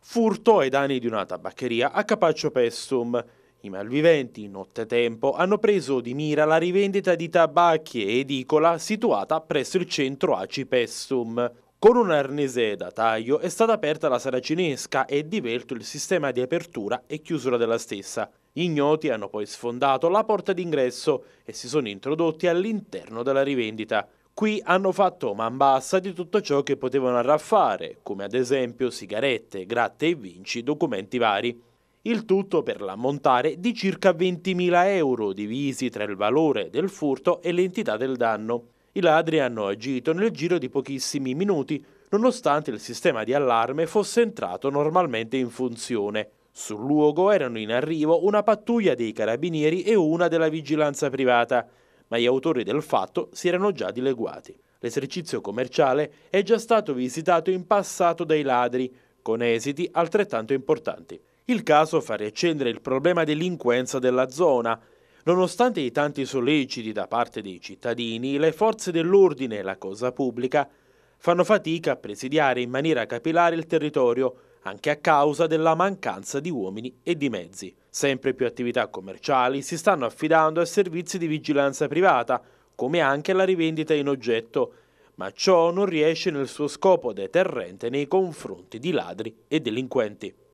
furto ai danni di una tabaccheria a Capaccio Pestum. I malviventi, nottetempo, hanno preso di mira la rivendita di tabacchi e edicola situata presso il centro Aci Pestum. Con un arnese da taglio è stata aperta la sala cinesca e divelto il sistema di apertura e chiusura della stessa. Gli ignoti hanno poi sfondato la porta d'ingresso e si sono introdotti all'interno della rivendita. Qui hanno fatto man bassa di tutto ciò che potevano arraffare, come ad esempio sigarette, gratte e vinci, documenti vari. Il tutto per l'ammontare di circa 20.000 euro, divisi tra il valore del furto e l'entità del danno. I ladri hanno agito nel giro di pochissimi minuti, nonostante il sistema di allarme fosse entrato normalmente in funzione. Sul luogo erano in arrivo una pattuglia dei carabinieri e una della vigilanza privata ma gli autori del fatto si erano già dileguati. L'esercizio commerciale è già stato visitato in passato dai ladri, con esiti altrettanto importanti. Il caso fa riaccendere il problema delinquenza della zona. Nonostante i tanti solleciti da parte dei cittadini, le forze dell'ordine e la cosa pubblica fanno fatica a presidiare in maniera capillare il territorio, anche a causa della mancanza di uomini e di mezzi. Sempre più attività commerciali si stanno affidando a servizi di vigilanza privata, come anche la rivendita in oggetto, ma ciò non riesce nel suo scopo deterrente nei confronti di ladri e delinquenti.